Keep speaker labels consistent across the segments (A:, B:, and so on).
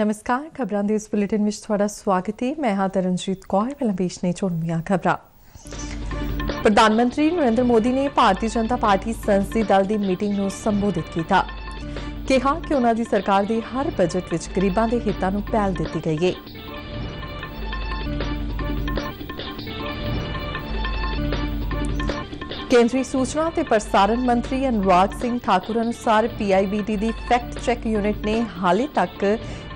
A: ਨਮਸਕਾਰ ਖਬਰਾਂ ਦੇ ਇਸ ਬੁਲੇਟਿਨ ਵਿੱਚ ਤੁਹਾਡਾ ਸਵਾਗਤ ਹੈ ਮੈਂ ਹਾਂ ਤਰਨਜੀਤ ਕੌਰ ਪਹਿਲਾਂ ਪੇਸ਼ ਨੇ ਚੋਣਵੀਆਂ ਖਬਰਾਂ ਪ੍ਰਧਾਨ ਮੰਤਰੀ ਨਰਿੰਦਰ ਮੋਦੀ ਨੇ ਭਾਰਤੀ ਜਨਤਾ ਪਾਰਟੀ ਸੰਸਦੀ ਦਲ ਦੀ ਮੀਟਿੰਗ ਨੂੰ ਸੰਬੋਧਿਤ ਕੀਤਾ ਕਿਹਾ ਕਿ ਉਹਨਾਂ ਦੀ ਸਰਕਾਰ ਦੇ ਹਰ ਬਜਟ ਵਿੱਚ ਗਰੀਬਾਂ ਦੇ ਹਿੱਤਾਂ ਨੂੰ ਪਹਿਲ ਦਿੱਤੀ ਗਈ ਹੈ ਕੇਂਦਰੀ ਸੂਚਨਾ ਤੇ ਪ੍ਰਸਾਰਣ ਮੰਤਰੀ ਅਨੁਰਾਗ ਸਿੰਘ ਠਾਕੁਰ ਅਨੁਸਾਰ ਪੀਆਈਬੀਟੀ ਦੀ ਫੈਕਟ ਚੈੱਕ ਯੂਨਿਟ ਨੇ ਹਾਲੇ ਤੱਕ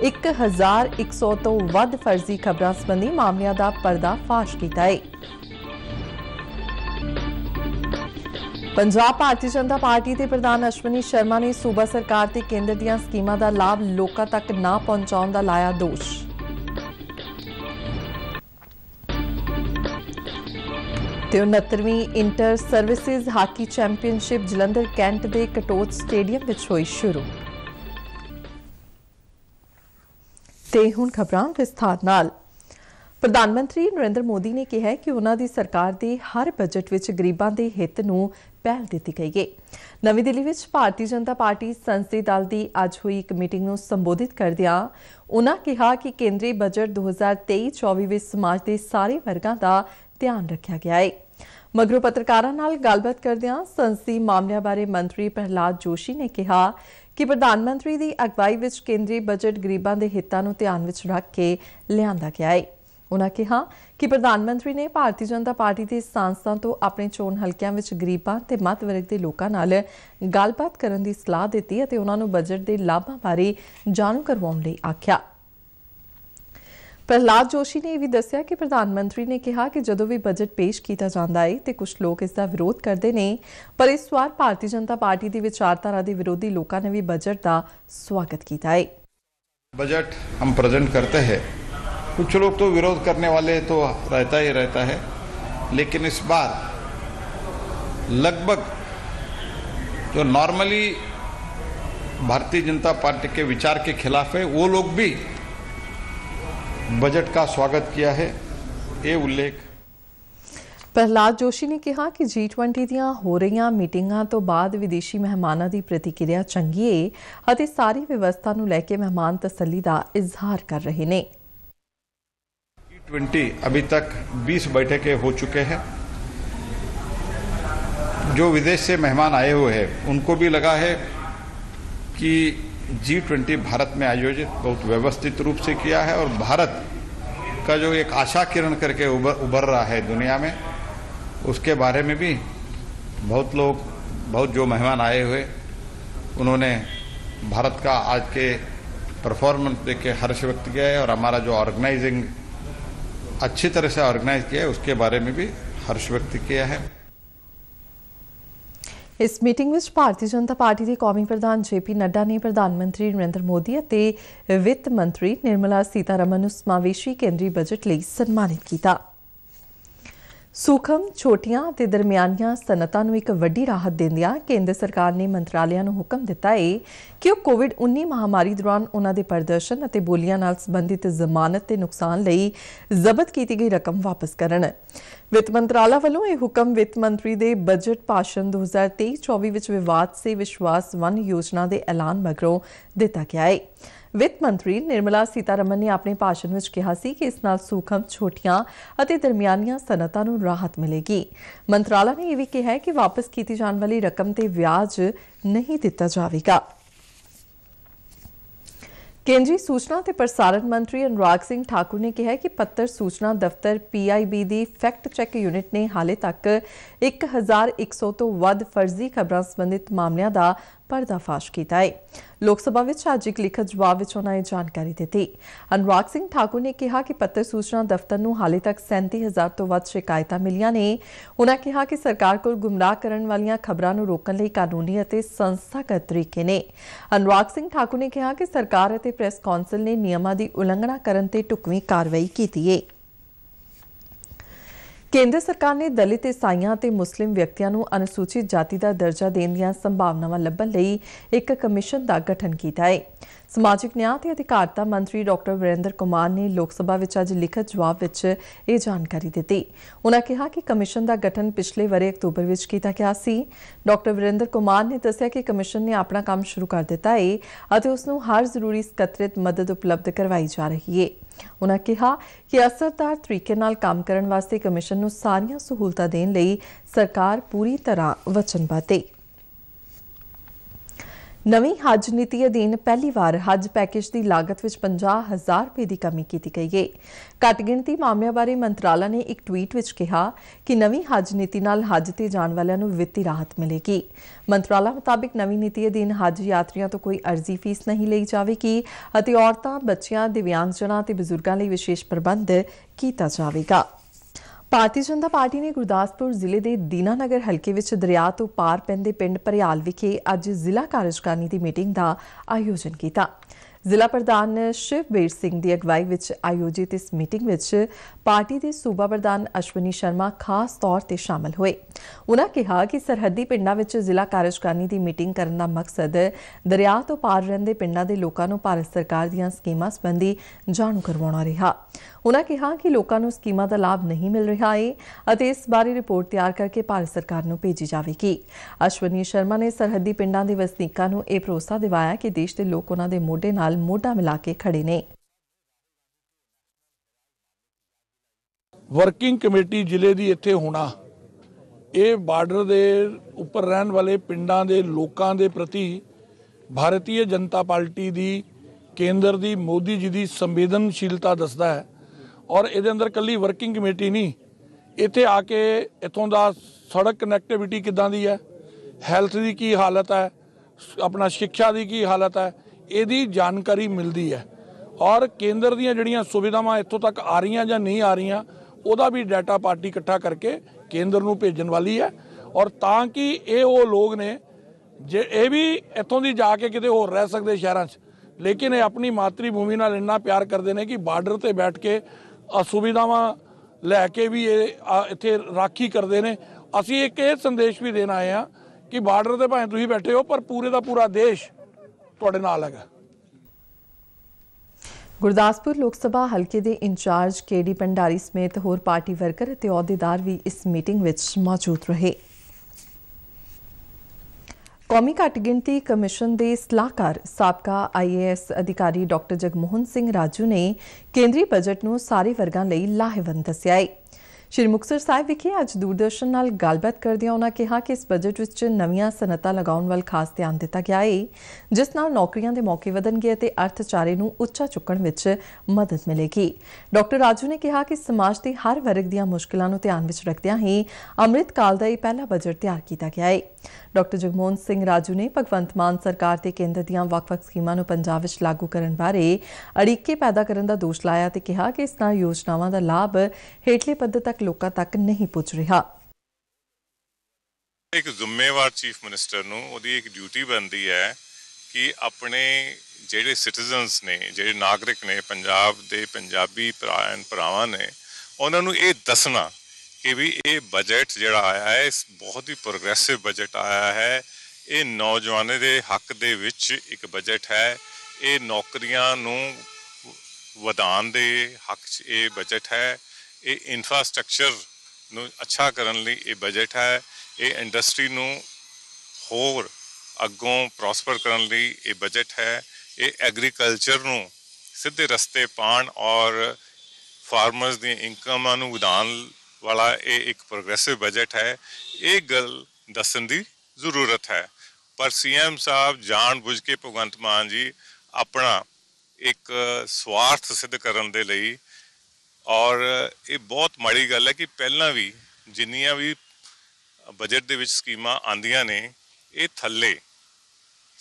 A: 1100 ਤੋਂ ਵੱਧ ਫਰਜ਼ੀ ਖਬਰਾਂ ਸੰਬੰਧੀ ਮਾਮਲਿਆਂ ਦਾ ਪਰਦਾਫਾਸ਼ ਕੀਤਾ ਹੈ। ਪੰਜਾਬ ਭਾਰਤੀ ਜਨਤਾ ਪਾਰਟੀ ਦੇ ਪ੍ਰਧਾਨ ਅਸ਼ਵਨੀ ਸ਼ਰਮਾ ਨੇ ਸੂਬਾ ਸਰਕਾਰ ਤੇ ਕੇਂਦਰ ਦੀਆਂ ਸਕੀਮਾਂ ਦਾ ਲਾਭ ਲੋਕਾਂ ਤੱਕ ਨਾ ਪਹੁੰਚਾਉਣ ਦਾ ਲਾਇਆ ਦੋਸ਼। ਤੇ 69ਵੀਂ inter services hockey championship Jalandhar Cantt ਦੇ ਕਟੋਚ ਸਟੇਡੀਅਮ ਵਿੱਚ ਹੋਈ ਸ਼ੁਰੂ ਤੇ ਹੁਣ ਖਬਰਾਂ ਵਿਸਥਾਰ ਨਾਲ ਪ੍ਰਧਾਨ ਮੰਤਰੀ ਨਰਿੰਦਰ ਮੋਦੀ ਨੇ ਕਿਹਾ ਹੈ ਕਿ ਉਹਨਾਂ ਦੀ ਸਰਕਾਰ ਦੇ ਹਰ ਬਜਟ ਵਿੱਚ ਗਰੀਬਾਂ ਦੇ ਹਿੱਤ ਨੂੰ ਪਹਿਲ ਦਿੱਤੀ ਗਈ ਹੈ। ਨਵੀਂ ਦਿੱਲੀ ਵਿੱਚ ਭਾਰਤੀ ਜਨਤਾ ਪਾਰਟੀ ਸੰਸਦੀ ਦਲ ਦੀ ਅੱਜ ਹੋਈ ਇੱਕ ਮੀਟਿੰਗ ਨੂੰ ਸੰਬੋਧਿਤ ਕਰਦਿਆਂ ਉਹਨਾਂ ਕਿਹਾ ਕਿ ਕੇਂਦਰੀ ਬਜਟ 2023-24 ਵਿੱਚ ਸਮਾਜ ਦੇ ਸਾਰੇ ਵਰਗਾਂ ਦਾ ਧਿਆਨ ਰੱਖਿਆ ਗਿਆ ਹੈ ਮਗਰੋਂ ਪੱਤਰਕਾਰਾਂ ਨਾਲ ਗੱਲਬਾਤ ਕਰਦਿਆਂ ਸੰਸਦੀ ਮਾਮਲਿਆਂ ਬਾਰੇ ਮੰਤਰੀ ਪ੍ਰਹਲਾਦ ਜੋਸ਼ੀ ਨੇ ਕਿਹਾ ਕਿ ਪ੍ਰਧਾਨ ਮੰਤਰੀ ਦੀ ਅਗਵਾਈ ਵਿੱਚ ਕੇਂਦਰੀ ਬਜਟ ਗਰੀਬਾਂ ਦੇ ਹਿੱਤਾਂ ਨੂੰ ਧਿਆਨ ਵਿੱਚ ਰੱਖ ਕੇ ਲਿਆਂਦਾ ਗਿਆ ਹੈ ਉਨ੍ਹਾਂ ਕਿਹਾ ਕਿ ਪ੍ਰਧਾਨ ਮੰਤਰੀ ਨੇ ਭਾਰਤੀ ਜਨਤਾ ਪਾਰਟੀ ਦੇ ਸਾਂਸਦਾਂ ਤੋਂ ਆਪਣੇ ਚੋਣ ਹਲਕਿਆਂ ਵਿੱਚ ਗਰੀਬਾਂ ਤੇ ਮੱਧ ਵਰਗ ਦੇ ਲੋਕਾਂ ਨਾਲ ਗੱਲਬਾਤ ਕਰਨ ਦੀ ਸਲਾਹ ਦਿੱਤੀ ਅਤੇ ਉਨ੍ਹਾਂ ਨੂੰ ਬਜਟ ਦੇ ਲਾਭਾਂ ਬਾਰੇ ਜਾਣੂ ਕਰਵਾਉਣ ਲਈ ਆਖਿਆ प्रहलाद जोशी ने यह भी दसिया कि प्रधानमंत्री ने कहा कि जो भी बजट पेश किया जाता है तो कुछ लोग इसका विरोध करते हैं पर इस बार भारतीय जनता पार्टी की विचारधारा के विरोधी लोगों ने भी बजट का स्वागत किया है
B: बजट हम प्रेजेंट करते हैं कुछ लोग तो विरोध करने वाले तो रहता ही रहता है लेकिन इस बार लगभग जो नॉर्मली भारतीय जनता पार्टी के विचार के खिलाफ है वो लोग भी बजट का स्वागत किया है ये उल्लेख
A: प्रहलाद जोशी ने कहा कि जी ट्वेंटी दो रही मीटिंगा तो बाद विदेशी मेहमान की प्रतिक्रिया चंकी है सारी व्यवस्था लैके मेहमान तसली का इजहार कर रहे ने
B: जी ट्वेंटी अभी तक 20 बैठक हो चुके हैं जो विदेश से मेहमान आए हुए हैं उनको भी लगा है कि जी ट्वेंटी भारत में आयोजित बहुत व्यवस्थित रूप से किया है और भारत का जो एक आशा किरण करके उभर उबर रहा है दुनिया में उसके बारे में भी बहुत लोग बहुत जो मेहमान आए हुए उन्होंने भारत का आज के परफॉर्मेंस देख के हर्ष व्यक्त किया है और हमारा जो ऑर्गेनाइजिंग अच्छी तरह से ऑर्गेनाइज किया है उसके बारे में भी हर्ष व्यक्त किया है
A: ਇਸ ਮੀਟਿੰਗ ਵਿੱਚ ਭਾਰਤੀ ਜਨਤਾ ਪਾਰਟੀ ਦੇ ਕੌਮੀ ਪ੍ਰਧਾਨ ਜੇਪੀ ਨੱਡਾ ਨੇ ਪ੍ਰਧਾਨ ਮੰਤਰੀ ਨਰਿੰਦਰ ਮੋਦੀ ਅਤੇ ਵਿੱਤ ਮੰਤਰੀ ਨਿਰਮਲਾ ਸੀਤਾਰਮਨ ਨੂੰ ਸਮਾਵੇਸ਼ੀ ਕੇਂਦਰੀ ਬਜਟ ਲਈ ਸਨਮਾਨਿਤ ਕੀਤਾ ਸੂਖਮ ਛੋਟੀਆਂ ਅਤੇ ਦਰਮਿਆਨੀਆਂ ਸਨਅਤਾਂ ਨੂੰ ਇੱਕ ਵੱਡੀ ਰਾਹਤ ਦਿੰਦਿਆਂ ਕੇਂਦਰ ਸਰਕਾਰ ਨੇ ਮੰਤਰਾਲਿਆਂ ਨੂੰ ਹੁਕਮ ਦਿੱਤਾ ਹੈ ਕਿ ਉਹ ਕੋਵਿਡ-19 ਮਹਾਮਾਰੀ ਦੌਰਾਨ ਉਹਨਾਂ ਦੇ ਪ੍ਰਦਰਸ਼ਨ ਅਤੇ ਬੋਲੀਆਂ ਨਾਲ ਸੰਬੰਧਿਤ ਜ਼ਮਾਨਤ ਤੇ ਨੁਕਸਾਨ ਲਈ ਜ਼ਬਤ ਕੀਤੀ ਗਈ ਰਕਮ ਵਾਪਸ ਕਰਨ। ਵਿੱਤ ਮੰਤਰਾਲਾ ਵੱਲੋਂ ਇਹ ਹੁਕਮ ਵਿੱਤ ਮੰਤਰੀ ਦੇ ਬਜਟ ਭਾਸ਼ਣ 2023-24 ਵਿੱਚ ਵਿਵਾਦ ਸੇ ਵਿਸ਼ਵਾਸ ਵਨ ਯੋਜਨਾ ਦੇ ਐਲਾਨ ਮਗਰੋਂ ਦਿੱਤਾ ਗਿਆ ਹੈ। ਵਿੱਤ ਮੰਤਰੀ ਨਿਰਮਲਾ ਸੀਤਾਰਮਨ ਨੇ ਆਪਣੇ ਭਾਸ਼ਣ ਵਿੱਚ ਕਿਹਾ ਸੀ ਕਿ ਇਸ ਨਾਲ ਸੂਖਮ ਛੋਟੀਆਂ ਅਤੇ ਦਰਮਿਆਨੀਆਂ ਸਨਅਤਾਂ ਨੂੰ ਰਾਹਤ ਮਿਲੇਗੀ ਮੰਤਰਾਲਾ ਨੇ ਇਹ ਵੀ ਕਿਹਾ ਹੈ ਕਿ ਵਾਪਸ ਕੀਤੀ ਜਾਣ ਵਾਲੀ ਰਕਮ ਤੇ ਵਿਆਜ ਨਹੀਂ ਦਿੱਤਾ ਜਾਵੇਗਾ ਕੇਂਦਰੀ ਸੂਚਨਾ ਤੇ ਪ੍ਰਸਾਰਣ ਮੰਤਰੀ ਅਨੁਰਾਗ ਸਿੰਘ ਠਾਕੁਰ ਨੇ ਕਿਹਾ ਕਿ ਪੱਤਰ ਸੂਚਨਾ ਦਫ਼ਤਰ ਪੀਆਈਬੀ ਦੀ ਫੈਕਟ ਚੈੱਕ ਯੂਨਿਟ ਨੇ ਹਾਲੇ ਤੱਕ 1100 ਤੋਂ ਵੱਧ ਫਰਜ਼ੀ ਖਬਰਾਂ ਸੰਬੰਧਿਤ ਮਾਮਲਿਆਂ ਦਾ ਪਰਦਾਫਾਸ਼ ਕੀਤਾ ਹੈ ਲੋਕ ਸਭਾ ਵਿੱਚ ਅੱਜ ਇੱਕ ਲਿਖਤ ਜਵਾਬ ਵਿੱਚ ਉਹਨਾਂ ਇਹ ਜਾਣਕਾਰੀ ਦਿੱਤੀ ਅਨੁਰਾਗ ਸਿੰਘ ਠਾਕੁਰ ਨੇ ਕਿਹਾ ਕਿ ਪੱਤਰ ਸੂਚਨਾ ਦਫ਼ਤਰ ਨੂੰ ਹਾਲੇ ਤੱਕ 37000 ਤੋਂ ਵੱਧ ਸ਼ਿਕਾਇਤਾਂ ਮਿਲੀਆਂ ਨੇ ਉਹਨਾਂ ਕਿਹਾ ਕਿ ਸਰਕਾਰ ਕੋਲ ਗੁੰਮਰਾਹ ਕਰਨ ਵਾਲੀਆਂ ਖਬਰਾਂ ਨੂੰ ਰੋਕਣ ਲਈ ਕਾਨੂੰਨੀ ਅਤੇ ਸੰਸਥਾਗਤ ਤਰੀਕੇ ਨੇ ਅਨੁਰਾਗ ਸਿੰਘ ਠਾਕੁਰ ਨੇ ਕਿਹਾ ਕਿ ਸਰਕਾਰ ਅਤੇ ਪ੍ਰੈਸ ਕੌਂਸਲ ਨੇ ਨਿਯਮਾਂ ਦੀ ਉਲੰਘਣਾ ਕਰਨ ਤੇ ਟੁਕਵੀਂ ਕਾਰਵਾਈ ਕੀਤੀ ਹੈ ਕੇਂਦਰ ਸਰਕਾਰ ਨੇ ਦਲਿਤ ਇਸਾਈਆਂ ਤੇ ਮੁਸਲਿਮ ਵਿਅਕਤੀਆਂ ਨੂੰ ਅਨੁਸੂਚਿਤ ਜਾਤੀ ਦਾ ਦਰਜਾ ਦੇਣ ਦੀਆਂ ਸੰਭਾਵਨਾਵਾਂ ਲੱਭਣ ਲਈ ਇੱਕ ਕਮਿਸ਼ਨ ਦਾ ਗਠਨ ਕੀਤਾ ਹੈ ਸਮਾਜਿਕ ਨਿਆਂ ਤੇ ਅਧਿਕਾਰਤਾ ਮੰਤਰੀ ਡਾਕਟਰ ਵਿਰੇਂਦਰ ਕੁਮਾਰ ਨੇ ਲੋਕ ਸਭਾ ਵਿੱਚ ਅੱਜ ਲਿਖਤ ਜਵਾਬ ਵਿੱਚ ਇਹ ਜਾਣਕਾਰੀ ਦਿੱਤੀ ਉਹਨਾਂ ਕਿਹਾ ਕਿ ਕਮਿਸ਼ਨ ਦਾ ਗਠਨ ਪਿਛਲੇ ਵਰੇ ਅਕਤੂਬਰ ਵਿੱਚ ਕੀਤਾ ਗਿਆ ਸੀ ਡਾਕਟਰ ਵਿਰੇਂਦਰ ਕੁਮਾਰ ਨੇ ਦੱਸਿਆ ਕਿ ਕਮਿਸ਼ਨ ਨੇ ਆਪਣਾ ਕੰਮ ਸ਼ੁਰੂ ਕਰ ਦਿੱਤਾ ਹੈ ਅਤੇ ਉਸ ਨੂੰ ਹਰ ਜ਼ਰੂਰੀ ਸਕੱਤਰਿਤ ਮਦਦ ਉਪਲਬਧ ਕਰਵਾਈ ਜਾ ਰਹੀ ਹੈ ਉਹਨਾਂ ਕਿਹਾ ਕਿ ਅਸਰਦਾਰ ਤਰੀਕੇ ਨਾਲ ਕੰਮ ਕਰਨ ਵਾਸਤੇ ਕਮਿਸ਼ਨ ਨੂੰ ਸਾਰੀਆਂ ਸਹੂਲਤਾਂ ਦੇਣ ਲਈ ਸਰਕਾਰ ਪੂਰੀ ਤਰ੍ਹਾਂ ਵਚਨਬੱਧ ਹੈ ਨਵੀਂ ਹਜ ਨੀਤੀ ਅਧੀਨ ਪਹਿਲੀ ਵਾਰ ਹਜ ਪੈਕੇਜ ਦੀ ਲਾਗਤ ਵਿੱਚ 50000 ਰੁਪਏ ਦੀ ਕਮੀ ਕੀਤੀ ਗਈ ਹੈ। ਘੱਟ ਗਿਣਤੀ ਮਾਮਲਿਆਂ ਬਾਰੇ ਮੰਤਰਾਲਾ ਨੇ ਇੱਕ ਟਵੀਟ ਵਿੱਚ ਕਿਹਾ ਕਿ ਨਵੀਂ ਹਜ ਨੀਤੀ ਨਾਲ ਹਜ ਤੇ ਜਾਣ ਵਾਲਿਆਂ ਨੂੰ ਵਿੱਤੀ ਰਾਹਤ ਮਿਲੇਗੀ। ਮੰਤਰਾਲਾ ਮੁਤਾਬਕ ਨਵੀਂ ਨੀਤੀ ਅਧੀਨ ਹਜ ਯਾਤਰੀਆਂ ਤੋਂ ਕੋਈ ਅਰਜ਼ੀ ਫੀਸ ਨਹੀਂ ਲਈ ਜਾਵੇਗੀ ਅਤੇ ਔਰਤਾਂ, ਬੱਚਿਆਂ, ਦਿਵਿਆਂਗਜਨਾਂ ਤੇ ਬਜ਼ੁਰਗਾਂ ਲਈ ਵਿਸ਼ੇਸ਼ ਪ੍ਰਬੰਧ ਕੀਤਾ ਜਾਵੇਗਾ। ਭਾਰਤੀ ਜਨਤਾ ਪਾਰਟੀ ਨੇ ਗੁਰਦਾਸਪੁਰ ਜ਼ਿਲ੍ਹੇ ਦੇ ਦੀਨਾਨਗਰ ਹਲਕੇ ਵਿੱਚ ਦਰਿਆ ਤੋਂ ਪਾਰ ਪੈਂਦੇ ਪਿੰਡ ਪਰਿਆਲ ਵਿਖੇ ਅੱਜ ਜ਼ਿਲ੍ਹਾ ਕਾਰਜਕਾਰਨੀ ਦੀ ਮੀਟਿੰਗ ਦਾ ਆਯੋਜਨ ਕੀਤਾ ਜ਼ਿਲ੍ਹਾ ਪ੍ਰਧਾਨ ਸ਼ਿਵਬੀਰ ਸਿੰਘ ਦੀ ਅਗਵਾਈ ਵਿੱਚ ਆਯੋਜਿਤ ਇਸ ਮੀਟਿੰਗ ਵਿੱਚ ਪਾਰਟੀ ਦੇ ਸੂਬਾ ਪ੍ਰਧਾਨ ਅਸ਼ਵਨੀ ਸ਼ਰਮਾ ਖਾਸ ਤੌਰ ਤੇ ਸ਼ਾਮਲ ਹੋਏ ਉਨ੍ਹਾਂ ਕਿਹਾ ਕਿ ਸਰਹੱਦੀ ਪਿੰਡਾਂ ਵਿੱਚ ਜ਼ਿਲ੍ਹਾ ਕਾਰਜਕਾਰਨੀ ਦੀ ਮੀਟਿੰਗ ਕਰਨ ਦਾ ਮਕਸਦ ਦਰਿਆ ਤੋਂ ਪਾਰ ਰਹਿੰਦੇ ਪਿੰਡਾਂ ਦੇ ਲੋਕਾਂ ਨੂੰ ਭਾਰਤ ਸਰਕਾਰ ਦੀਆਂ ਸਕੀਮਾਂ ਸੰਬੰਧੀ ਜਾਣੂ ਕਰਵਾਉਣਾ ਰਿਹਾ ਉਹਨਾਂ ਕਿਹਾ ਕਿ ਲੋਕਾਂ ਨੂੰ ਸਕੀਮਾਂ ਦਾ ਲਾਭ ਨਹੀਂ ਮਿਲ ਰਿਹਾ ਹੈ ਅਤੇ ਇਸ ਬਾਰੇ ਰਿਪੋਰਟ ਤਿਆਰ ਕਰਕੇ ਭਾਰਤ ਸਰਕਾਰ ਨੂੰ ਭੇਜੀ ਜਾਵੇਗੀ ਅਸ਼ਵਨੀ ਸ਼ਰਮਾ ਨੇ ਸਰਹੱਦੀ ਪਿੰਡਾਂ ਦੇ ਵਸਨੀਕਾਂ ਨੂੰ ਇਹ ਭਰੋਸਾ ਦਿਵਾਇਆ ਕਿ ਦੇਸ਼ ਦੇ ਲੋਕ ਉਹਨਾਂ ਦੇ ਮੋਢੇ ਨਾਲ ਮੋਢਾ ਮਿਲਾ ਕੇ ਖੜੇ ਨੇ
C: ਵਰਕਿੰਗ ਕਮੇਟੀ ਜ਼ਿਲ੍ਹੇ ਦੀ ਇੱਥੇ ਹੋਣਾ ਇਹ ਬਾਰਡਰ ਦੇ ਉੱਪਰ ਰਹਿਣ ਵਾਲੇ ਪਿੰਡਾਂ ਦੇ ਲੋਕਾਂ ਦੇ ਪ੍ਰਤੀ ਭਾਰਤੀ ਜਨਤਾ ਪਾਰਟੀ ਦੀ ਕੇਂਦਰ ਦੀ ਮੋਦੀ ਜੀ ਦੀ ਸੰਵੇਦਨਸ਼ੀਲਤਾ ਦੱਸਦਾ ਹੈ ਔਰ ਇਹਦੇ ਅੰਦਰ ਕੱਲੀ ਵਰਕਿੰਗ ਕਮੇਟੀ ਨਹੀਂ ਇੱਥੇ ਆ ਕੇ ਇਥੋਂ ਦਾ ਸੜਕ ਕਨੈਕਟੀਵਿਟੀ ਕਿੱਦਾਂ ਦੀ ਹੈ ਹੈਲਥ ਦੀ ਕੀ ਹਾਲਤ ਹੈ ਆਪਣਾ ਸਿੱਖਿਆ ਦੀ ਕੀ ਹਾਲਤ ਹੈ ਇਹਦੀ ਜਾਣਕਾਰੀ ਮਿਲਦੀ ਹੈ ਔਰ ਕੇਂਦਰ ਦੀਆਂ ਜਿਹੜੀਆਂ ਸੁਵਿਧਾਵਾਂ ਇੱਥੋਂ ਤੱਕ ਆ ਰਹੀਆਂ ਜਾਂ ਨਹੀਂ ਆ ਰਹੀਆਂ ਉਹਦਾ ਵੀ ਡਾਟਾ ਪਾਰਟੀ ਇਕੱਠਾ ਕਰਕੇ ਕੇਂਦਰ ਨੂੰ ਭੇਜਣ ਵਾਲੀ ਹੈ ਔਰ ਤਾਂ ਕਿ ਇਹ ਉਹ ਲੋਕ ਨੇ ਜੇ ਇਹ ਵੀ ਇੱਥੋਂ ਦੀ ਜਾ ਕੇ ਕਿਤੇ ਹੋਰ ਰਹਿ ਸਕਦੇ ਸ਼ਹਿਰਾਂ 'ਚ ਲੇਕਿਨ ਇਹ ਆਪਣੀ ਮਾਤਰੀ ਭੂਮੀ ਨਾਲ ਇੰਨਾ ਪਿਆਰ ਕਰਦੇ ਨੇ ਕਿ ਬਾਰਡਰ ਤੇ ਬੈਠ ਕੇ ਅਸੁਵਿਧਾਵਾਂ ਲੈ ਕੇ ਵੀ ਇਹ ਇੱਥੇ ਰਾਖੀ ਕਰਦੇ ਨੇ ਅਸੀਂ ਇੱਕ ਇਹ ਸੰਦੇਸ਼ ਵੀ ਦੇਣ ਆਏ ਆ ਕਿ ਬਾਰਡਰ ਤੇ ਭਾਵੇਂ ਤੁਸੀਂ ਬੈਠੇ ਹੋ ਪਰ ਪੂਰੇ ਦਾ ਪੂਰਾ ਦੇਸ਼ ਤੁਹਾਡੇ ਨਾਲ ਹੈਗਾ
A: ਗੁਰਦਾਸਪੁਰ ਲੋਕ ਸਭਾ ਹਲਕੇ ਦੇ ਇੰਚਾਰਜ ਕੇਡੀ ਪੰਡਾਰੀ ਸਮੇਤ ਹੋਰ ਪਾਰਟੀ ਵਰਕਰ ਅਤੇ ਅਹੁਦੇਦਾਰ ਵੀ ਇਸ ਮੀਟਿੰਗ ਵਿੱਚ ਮੌਜੂਦ ਰਹੇ ਕੌਮੀ ਘੱਟ ਗਿਣਤੀ ਕਮਿਸ਼ਨ ਦੇ ਸਲਾਹਕਾਰ ਸਾਬਕਾ ਆਈਏਐਸ ਅਧਿਕਾਰੀ ਡਾਕਟਰ ਜਗਮੋਹਨ ਸਿੰਘ ਰਾਜੂ ਨੇ ਕੇਂਦਰੀ ਬਜਟ ਨੂੰ ਸਾਰੇ ਵਰਗਾਂ ਲਈ ਲਾਹੇਵੰਦ ਦੱਸਿਆ ਹੈ ਸ਼੍ਰੀ ਮੁਕਤਸਰ ਸਾਹਿਬ ਵਿਖੇ ਅੱਜ ਦੂਰਦਰਸ਼ਨ ਨਾਲ ਗੱਲਬਾਤ ਕਰਦਿਆਂ ਉਹਨਾਂ ਕਿਹਾ ਕਿ ਇਸ ਬਜਟ ਵਿੱਚ ਨਵੀਆਂ ਸਨਅਤਾਂ ਲਗਾਉਣ ਵੱਲ ਖਾਸ ਧਿਆਨ ਦਿੱਤਾ ਗਿਆ ਹੈ ਜਿਸ ਨਾਲ ਨੌਕਰੀਆਂ ਦੇ ਮੌਕੇ ਵਧਣਗੇ ਅਤੇ ਅਰਥਚਾਰੇ ਨੂੰ ਉੱਚਾ ਚੁੱਕਣ ਵਿੱਚ ਮਦਦ ਮਿਲੇਗੀ ਡਾਕਟਰ ਰਾਜੂ ਨੇ ਕਿਹਾ ਕਿ ਸਮਾਜ ਦੇ ਹਰ ਵਰਗ ਦੀਆਂ ਮੁਸ਼ਕਲਾਂ ਨੂੰ ਧਿਆਨ ਵਿੱਚ ਰੱਖਦਿਆਂ ਹੀ ਅੰਮ੍ਰਿਤ ਕਾਲ ਦਾ ਇਹ ਪਹਿਲਾ ਬਜਟ ਤਿਆਰ ਕੀਤਾ ਗਿਆ ਹੈ ਡਾਕਟਰ ਜਗਮੋਹਨ ਸਿੰਘ ਰਾਜੂ ਨੇ ਭਗਵੰਤ ਮਾਨ ਸਰਕਾਰ ਤੇ ਕੇਂਦਰ ਦੀਆਂ ਵੱਖ-ਵੱਖ ਸਕੀਮਾਂ ਨੂੰ ਪੰਜਾਬ ਵਿੱਚ ਲਾਗੂ ਕਰਨ ਬਾਰੇ ਅੜਿੱਕੇ ਪੈਦਾ ਕਰਨ ਦਾ ਦੋਸ਼ ਲਾਇਆ ਤੇ ਕਿਹਾ ਕਿ ਇਸ ਤਰ੍ਹਾਂ ਯੋਜਨਾਵਾਂ ਦਾ ਲਾਭ ਹੇਠਲੇ ਪੱਧਰ ਤੱਕ ਲੋਕਾਂ ਤੱਕ ਨਹੀਂ ਪਹੁੰਚ ਰਿਹਾ
D: ਇੱਕ ਜ਼ਿੰਮੇਵਾਰ ਚੀਫ ਮਿਨਿਸਟਰ ਨੂੰ ਉਹਦੀ ਇੱਕ ਡਿਊਟੀ ਬਣਦੀ ਹੈ ਕਿ ਆਪਣੇ ਜਿਹੜੇ ਸਿਟੀਜ਼ਨਸ ਨੇ ਜਿਹੜੇ ਨਾਗਰਿਕ ਨੇ ਪੰਜਾਬ ਦੇ ਪੰਜਾਬੀ ਭਰਾਣ ਭਰਾਵਾਂ ਨੇ ਉਹਨਾਂ ਨੂੰ ਇਹ ਦੱਸਣਾ ਕਿ ਵੀ ਇਹ ਬਜਟ ਜਿਹੜਾ ਆਇਆ ਹੈ ਬਹੁਤ ਹੀ ਪ੍ਰੋਗਰੈਸਿਵ ਬਜਟ ਆਇਆ ਹੈ ਇਹ ਨੌਜਵਾਨਾਂ ਦੇ ਹੱਕ ਦੇ ਵਿੱਚ ਇੱਕ ਬਜਟ ਹੈ ਇਹ ਨੌਕਰੀਆਂ ਨੂੰ ਵਿਧਾਨ ਦੇ ਹੱਕ 'ਚ ਇਹ ਬਜਟ ਹੈ ਇਹ ਇਨਫਰਾਸਟ੍ਰਕਚਰ ਨੂੰ ਅੱਛਾ ਕਰਨ ਲਈ ਇਹ ਬਜਟ ਹੈ ਇਹ ਇੰਡਸਟਰੀ ਨੂੰ ਹੋਰ ਅੱਗੋਂ ਪ੍ਰੋਸਪਰ ਕਰਨ ਲਈ ਇਹ ਬਜਟ ਹੈ ਇਹ ਐਗਰੀਕਲਚਰ ਨੂੰ ਸਿੱਧੇ ਰਸਤੇ ਪਾਣ ਔਰ ਫਾਰਮਰਸ ਦੀ ਇਨਕਮ ਨੂੰ ਵਧਾਉਣ ਵਾਲਾ ਇਹ ਇੱਕ ਪ੍ਰੋਗਰੈਸਿਵ ਬਜਟ ਹੈ ਇਹ ਗੱਲ ਦੱਸਣ ਦੀ ਜ਼ਰੂਰਤ ਹੈ ਪਰ ਸੀਐਮ ਸਾਹਿਬ ਜਾਣ ਬੁੱਝ ਕੇ ਭਗਵੰਤ ਮਾਨ ਜੀ ਆਪਣਾ ਇੱਕ ਸਵਾਰਥ ਸਿੱਧ ਕਰਨ ਦੇ ਲਈ ਔਰ ਇਹ ਬਹੁਤ ਮਾੜੀ ਗੱਲ ਹੈ ਕਿ ਪਹਿਲਾਂ ਵੀ ਜਿੰਨੀਆਂ ਵੀ ਬਜਟ ਦੇ ਵਿੱਚ ਸਕੀਮਾਂ ਆਂਦੀਆਂ ਨੇ ਇਹ ਥੱਲੇ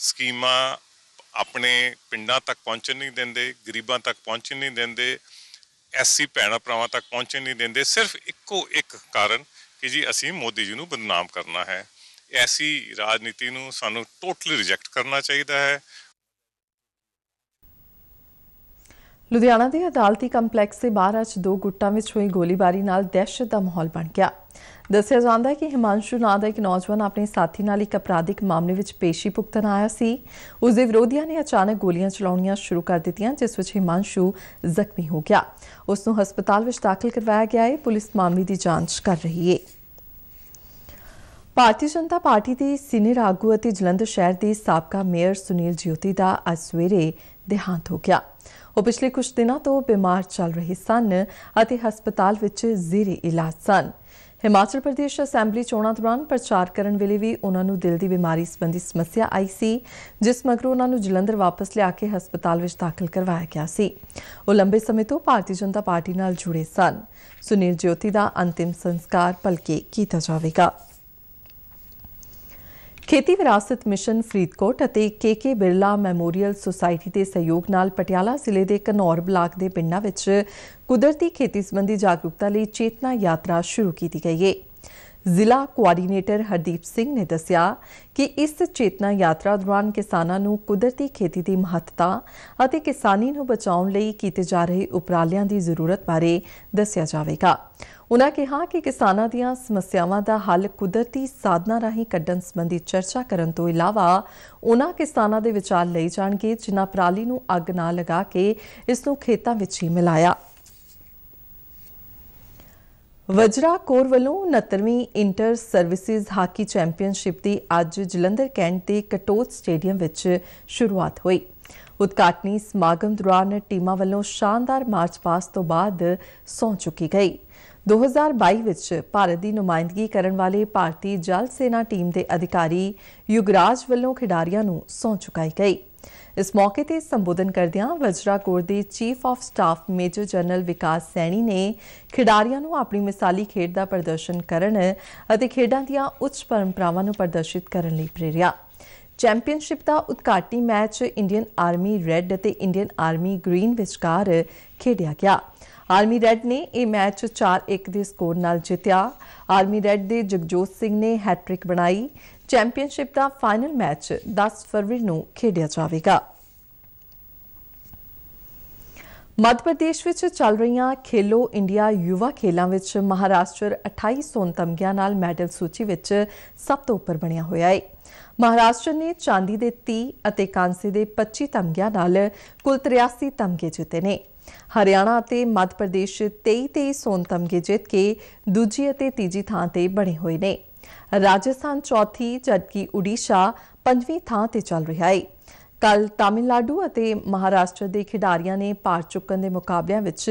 D: ਸਕੀਮਾਂ ਆਪਣੇ ਪਿੰਡਾਂ ਤੱਕ ਪਹੁੰਚਣ ਨਹੀਂ ਦਿੰਦੇ ਗਰੀਬਾਂ ਤੱਕ ਪਹੁੰਚਣ ਨਹੀਂ ਦਿੰਦੇ ਐਸਸੀ ਭੈਣਾ ਭਰਾਵਾਂ ਤੱਕ ਪਹੁੰਚਣ ਨਹੀਂ ਦਿੰਦੇ ਸਿਰਫ ਇੱਕੋ ਇੱਕ ਕਾਰਨ ਕਿ ਜੀ ਅਸੀਂ ਮੋਦੀ ਜੀ ਨੂੰ ਬਦਨਾਮ ਕਰਨਾ ਹੈ ਐਸੀ ਰਾਜਨੀਤੀ ਨੂੰ ਸਾਨੂੰ ਟੋਟਲੀ ਰਿਜੈਕਟ ਕਰਨਾ ਚਾਹੀਦਾ ਹੈ
A: ਲੁਧਿਆਣਾ ਦੇ ਅਦਾਲਤੀ ਕੰਪਲੈਕਸ ਦੇ ਬਾਹਰ ਅੱਜ ਦੋ ਗੁੱਟਾਂ ਵਿੱਚ ਹੋਈ ਗੋਲੀਬਾਰੀ ਨਾਲ ਦਹਿਸ਼ਤ ਦਾ ਮਾਹੌਲ ਬਣ ਗਿਆ ਦੱਸਿਆ ਜਾਂਦਾ ਹੈ ਕਿ ਹਿਮਾਂਸ਼ੂ ਨਾਂ ਦਾ ਇੱਕ ਨੌਜਵਾਨ ਆਪਣੇ ਸਾਥੀ ਨਾਲ ਇੱਕ ਅਪਰਾਧਿਕ ਮਾਮਲੇ ਵਿੱਚ ਪੇਸ਼ੀ ਭੁਗਤਣ ਆਇਆ ਸੀ ਉਸ ਦੇ ਵਿਰੋਧੀਆਂ ਨੇ ਅਚਾਨਕ ਗੋਲੀਆਂ ਚਲਾਉਣੀਆਂ ਸ਼ੁਰੂ ਕਰ ਦਿੱਤੀਆਂ ਜਿਸ ਵਿੱਚ ਹਿਮਾਂਸ਼ੂ ਜ਼ਖਮੀ ਹੋ ਗਿਆ ਉਸ ਨੂੰ ਹਸਪਤਾਲ ਵਿੱਚ ਦਾਖਲ ਕਰਵਾਇਆ ਗਿਆ ਹੈ ਪੁਲਿਸ ਮਾਮਲੇ ਦੀ ਜਾਂਚ ਕਰ ਰਹੀ ਹੈ ਭਾਰਤੀ ਜਨਤਾ ਪਾਰਟੀ ਦੇ ਸੀਨੀਅਰ ਆਗੂ ਅਤੇ ਜਲੰਧਰ ਸ਼ਹਿਰ ਦੇ ਸਾਬਕਾ ਮੇਅਰ ਸੁਨੀਲ ਜਯੋਤੀ ਦਾ ਅੱਜ ਸਵੇਰੇ ਦੇਹਾਂਤ ਹੋ ਗਿਆ ਉਹ ਪਿਛਲੇ ਕੁਝ ਦਿਨਾਂ ਤੋਂ ਬਿਮਾਰ ਚੱਲ ਰਹੇ ਸਨ ਅਤੇ ਹਸਪਤਾਲ ਵਿੱਚ ਜ਼ੀਰੇ ਇਲਾਜ ਸਨ ਹਿਮਾਚਲ ਪ੍ਰਦੇਸ਼ ਅਸੈਂਬਲੀ ਚੋਣਾਂ ਦੌਰਾਨ ਪ੍ਰਚਾਰ ਕਰਨ ਵੇਲੇ ਵੀ ਉਹਨਾਂ ਨੂੰ ਦਿਲ ਦੀ ਬਿਮਾਰੀ ਸੰਬੰਧੀ ਸਮੱਸਿਆ ਆਈ ਸੀ ਜਿਸ ਮਗਰੋਂ ਉਹਨਾਂ ਨੂੰ ਜਲੰਧਰ ਵਾਪਸ ਲਿਆ ਕੇ ਹਸਪਤਾਲ ਵਿੱਚ ਦਾਖਲ ਕਰਵਾਇਆ ਗਿਆ ਸੀ ਉਹ ਲੰਬੇ ਸਮੇਂ ਤੋਂ ਭਾਰਤੀ ਜਨਤਾ ਪਾਰਟੀ ਨਾਲ ਜੁੜੇ ਸਨ ਸੁਨੀਲ ਜੋਤੀ ਦਾ ਅੰਤਿਮ ਸੰਸਕਾਰ ਭਲਕੇ ਕੀਤਾ ਜਾਵੇਗਾ ਖੇਤੀ ਵਿਰਾਸਤ ਮਿਸ਼ਨ ਫਰੀਦਕੋਟ ਅਤੇ ਕੇਕੇ ਬਿਰਲਾ ਮੈਮੋਰੀਅਲ ਸੁਸਾਇਟੀ ਦੇ ਸਹਿਯੋਗ ਨਾਲ ਪਟਿਆਲਾ ਜ਼ਿਲ੍ਹੇ ਦੇ ਕਨੌਰ ਬਲਾਕ ਦੇ ਪਿੰਡਾਂ ਵਿੱਚ ਕੁਦਰਤੀ ਖੇਤੀ ਸੰਬੰਧੀ ਜਾਗਰੂਕਤਾ ਲਈ ਚੇਤਨਾ ਯਾਤਰਾ ਸ਼ੁਰੂ ਕੀਤੀ ਗਈ ਹੈ ਜ਼ਿਲ੍ਹਾ ਕੋਆਰਡੀਨੇਟਰ ਹਰਦੀਪ ਸਿੰਘ ਨੇ ਦੱਸਿਆ ਕਿ ਇਸ ਚੇਤਨਾ ਯਾਤਰਾ ਦੌਰਾਨ ਕਿਸਾਨਾਂ ਨੂੰ ਕੁਦਰਤੀ ਖੇਤੀ ਦੀ ਮਹੱਤਤਾ ਅਤੇ ਕਿਸਾਨੀ ਨੂੰ ਬਚਾਉਣ ਲਈ ਕੀਤੇ ਜਾ ਰਹੇ ਉਪਰਾਲਿਆਂ ਦੀ ਜ਼ਰੂਰਤ ਬਾਰੇ ਦੱਸਿਆ ਜਾਵੇਗਾ ਉਨ੍ਹਾਂ ਕਿਹਾ ਕਿ ਕਿਸਾਨਾਂ ਦੀਆਂ ਸਮੱਸਿਆਵਾਂ ਦਾ ਹੱਲ ਕੁਦਰਤੀ ਸਾਧਨਾਂ ਰਾਹੀਂ ਕੱਢਣ ਸੰਬੰਧੀ ਚਰਚਾ ਕਰਨ ਤੋਂ ਇਲਾਵਾ ਉਨ੍ਹਾਂ ਕਿਸਾਨਾਂ ਦੇ ਵਿਚਾਰ ਲਈ ਜਾਣਗੇ ਜਿਨ੍ਹਾਂ ਪਰਾਲੀ ਨੂੰ ਅੱਗ ਨਾ ਲਗਾ ਕੇ ਇਸ ਨੂੰ ਖੇਤਾਂ ਵਿੱਚ ਹੀ ਮਿਲਾਇਆ ਵਜਰਾ ਕੋਰ ਵੱਲੋਂ 69ਵੀਂ ਇੰਟਰ ਸਰਵਿਸਿਜ਼ ਹਾਕੀ ਚੈਂਪੀਅਨਸ਼ਿਪ ਦੀ ਅੱਜ ਜਲੰਧਰ ਕੈਂਟ ਦੇ ਕਟੋਤ ਸਟੇਡੀਅਮ ਵਿੱਚ ਸ਼ੁਰੂਆਤ ਹੋਈ। ਉਦਘਾਟਨੀ ਸਮਾਗਮ ਦੌਰਾਨ ਟੀਮਾਂ ਵੱਲੋਂ ਸ਼ਾਨਦਾਰ ਮਾਰਚ ਪਾਸ ਤੋਂ ਬਾਅਦ ਸੌਂ ਚੁੱਕੀ ਗਈ। 2022 ਵਿੱਚ ਭਾਰਤ ਦੀ ਨੁਮਾਇੰਦਗੀ ਕਰਨ ਵਾਲੇ ਭਾਰਤੀ ਜਲ ਸੈਨਾ ਟੀਮ ਦੇ ਅਧਿਕਾਰੀ ਯੁਗਰਾਜ ਵੱਲੋਂ ਖਿਡਾਰੀਆਂ ਨੂੰ ਸੌਂ ਚੁਕਾਈ ਗਈ। ਇਸ ਮੌਕੇ ਤੇ ਸੰਬੋਧਨ ਕਰਦਿਆਂ ਵਜਰਾ ਕੋਰ ਦੇ chief of staff major general Vikas Saini ਨੇ ਖਿਡਾਰੀਆਂ ਨੂੰ ਆਪਣੀ ਮਿਸਾਲੀ ਖੇਡ ਦਾ ਪ੍ਰਦਰਸ਼ਨ ਕਰਨ ਅਤੇ ਖੇਡਾਂ ਦੀਆਂ ਉੱਚ ਪਰੰਪਰਾਵਾਂ ਨੂੰ ਪ੍ਰਦਰਸ਼ਿਤ ਕਰਨ ਲਈ ਪ੍ਰੇਰਿਆ ਚੈਂਪੀਅਨਸ਼ਿਪ ਦਾ ਉਦਘਾਟਨੀ ਮੈਚ ਇੰਡੀਅਨ ਆਰਮੀ ਰੈੱਡ ਅਤੇ ਇੰਡੀਅਨ ਆਰਮੀ ਗ੍ਰੀਨ ਵਿਚਕਾਰ ਖੇਡਿਆ ਗਿਆ ਆਰਮੀ ਰੈੱਡ ਨੇ ਇਹ ਮੈਚ 4-1 ਦੇ ਸਕੋਰ ਨਾਲ ਜਿੱਤਿਆ ਆਰਮੀ ਰੈੱਡ ਦੇ ਜਗਜੋਤ ਸਿੰਘ ਨੇ ਹੈਟ੍ਰਿਕ ਬਣਾਈ ਚੈਂਪੀਅਨਸ਼ਿਪ ਦਾ ਫਾਈਨਲ ਮੈਚ 10 ਫਰਵਰੀ ਨੂੰ ਖੇਡਿਆ ਜਾਵੇਗਾ ਮੱਧ ਪ੍ਰਦੇਸ਼ ਵਿੱਚ ਚੱਲ ਰਹੀਆਂ ਖੇਲੋ ਇੰਡੀਆ ਯੁਵਾ ਖੇਲਾਂ ਵਿੱਚ ਮਹਾਰਾਸ਼ਟਰ 28 ਸੋਨ ਤਮਗਿਆਂ ਨਾਲ ਮੈਡਲ ਸੂਚੀ ਵਿੱਚ ਸਭ ਤੋਂ ਉੱਪਰ ਬਣਿਆ ਹੋਇਆ ਹੈ ਮਹਾਰਾਸ਼ਟਰ ਨੇ ਚਾਂਦੀ ਦੇ 30 ਅਤੇ ਕਾਂਸੇ ਦੇ 25 ਤਮਗਿਆਂ ਨਾਲ ਕੁੱਲ 83 ਤਮਗੇ ਜਿੱਤੇ ਨੇ ਹਰਿਆਣਾ ਅਤੇ ਮੱਧ ਪ੍ਰਦੇਸ਼ 23 23 ਸੋਨ ਤਮਗੇ ਜਿੱਤ ਕੇ ਦੂਜੀ ਅਤੇ ਤੀਜੀ ਥਾਂ ਤੇ ਬਣੇ ਹੋਏ ਨੇ ਰਾਜਸਥਾਨ ਚੌਥੀ ਜਦਕਿ ਉੜੀਸਾ ਪੰਜਵੀਂ ਥਾਂ ਤੇ ਚੱਲ ਰਿਹਾ ਹੈ ਕੱਲ ਤਾਮਿਲਨਾਡੂ ਅਤੇ ਮਹਾਰਾਸ਼ਟਰ ਦੇ ਖਿਡਾਰੀਆਂ ਨੇ ਪਾਰ ਚੁੱਕਣ ਦੇ ਮੁਕਾਬਲਿਆਂ ਵਿੱਚ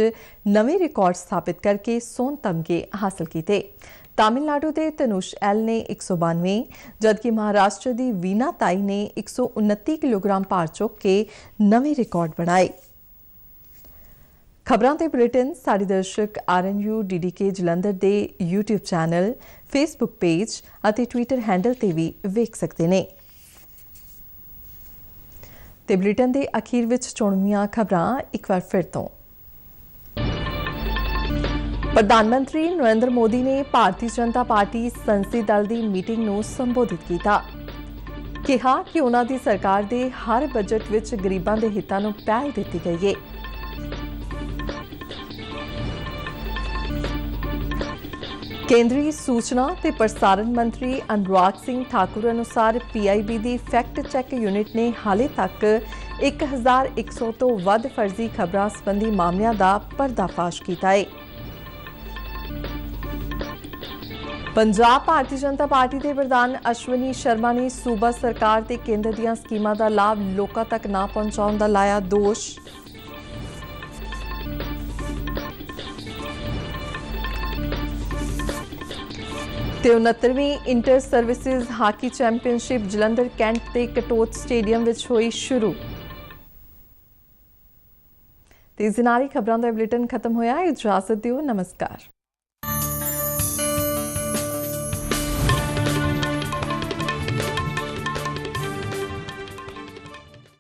A: ਨਵੇਂ ਰਿਕਾਰਡ ਸਥਾਪਿਤ ਕਰਕੇ ਸੋਨ ਤਮਗੇ ਹਾਸਲ ਕੀਤੇ ਤਾਮਿਲਨਾਡੂ ਦੇ ਤਨੁਸ਼ ਐਲ ਨੇ 192 ਜਦਕਿ ਮਹਾਰਾਸ਼ਟਰ ਦੀ ਵੀਨਾ ਤਾਈ ਨੇ 129 ਕਿਲੋਗ੍ਰਾਮ ਭਾਰ ਚੁੱਕ ਕੇ ਨਵੇਂ ਰਿਕਾਰਡ ਬਣਾਏ ਖਬਰਾਂ ਤੇ ਬ੍ਰਿਟਨ ਸਾਡੇ ਦਰਸ਼ਕ ਆਰਐਨਯੂ ਡੀਡੀਕੇ ਜਲੰਧਰ ਦੇ YouTube ਚੈਨਲ Facebook ਪੇਜ ਅਤੇ Twitter ਹੈਂਡਲ ਤੇ ਵੀ ਵੇਖ ਸਕਦੇ ਨੇ ਤੇ ਬ੍ਰਿਟਨ ਦੇ ਅਖੀਰ ਵਿੱਚ ਚੁਣਵੀਆਂ ਖਬਰਾਂ ਇੱਕ ਵਾਰ ਫਿਰ ਤੋਂ ਪ੍ਰਧਾਨ ਮੰਤਰੀ ਨਰਿੰਦਰ ਮੋਦੀ ਨੇ ਭਾਰਤੀ ਜਨਤਾ ਪਾਰਟੀ ਸੰਸਦੀ ਦਲ ਦੀ ਮੀਟਿੰਗ ਨੂੰ ਸੰਬੋਧਿਤ ਕੀਤਾ ਕਿਹਾ ਕਿ ਉਹਨਾਂ ਦੀ ਸਰਕਾਰ ਦੇ ਹਰ ਬਜਟ ਵਿੱਚ ਗਰੀਬਾਂ ਦੇ ਹਿੱਤਾਂ ਨੂੰ ਪਹਿਲ ਦਿੱਤੀ ਗਈ ਹੈ ਕੇਂਦਰੀ ਸੂਚਨਾ ਤੇ ਪ੍ਰਸਾਰਣ ਮੰਤਰੀ ਅਨੁਰਾਗ ਸਿੰਘ ਠਾਕੁਰ ਅਨੁਸਾਰ ਪੀਆਈਬੀ ਦੀ ਫੈਕਟ ਚੈੱਕ ਯੂਨਿਟ ਨੇ ਹਾਲੇ ਤੱਕ 1100 ਤੋਂ ਵੱਧ ਫਰਜ਼ੀ ਖਬਰਾਂ ਸੰਬੰਧੀ ਮਾਮਲਿਆਂ ਦਾ ਪਰਦਾਫਾਸ਼ ਕੀਤਾ ਹੈ। ਪੰਜਾਬ ਭਾਰਤੀ ਜਨਤਾ ਪਾਰਟੀ ਦੇ ਪ੍ਰਧਾਨ ਅਸ਼ਵਨੀ ਸ਼ਰਮਾ ਨੇ ਸੂਬਾ ਸਰਕਾਰ ਤੇ ਕੇਂਦਰ ਦੀਆਂ ਸਕੀਮਾਂ ਦਾ ਲਾਭ ਲੋਕਾਂ ਤੱਕ ਨਾ ਪਹੁੰਚਾਉਣ ਦਾ ਲਾਇਆ ਦੋਸ਼ ਤੇ 69ਵੀਂ inter services hockey championship Jalandhar Cantt ਤੇ ਕਟੋਟ ਸਟੇਡੀਅਮ ਵਿੱਚ ਹੋਈ ਸ਼ੁਰੂ ਤੇ ਜ਼ਿਨਾਰੀ ਖਬਰਾਂ ਦਾ ਬੁਲੇਟਿਨ ਖਤਮ ਹੋਇਆ ਇਜਾਜ਼ਤ ਦਿਓ ਨਮਸਕਾਰ